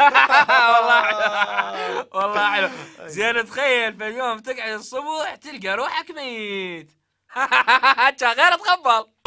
والله حلو والله حلو أيوة. زين تخيل في اليوم تقعد الصبح تلقى روحك ميت غير تقبل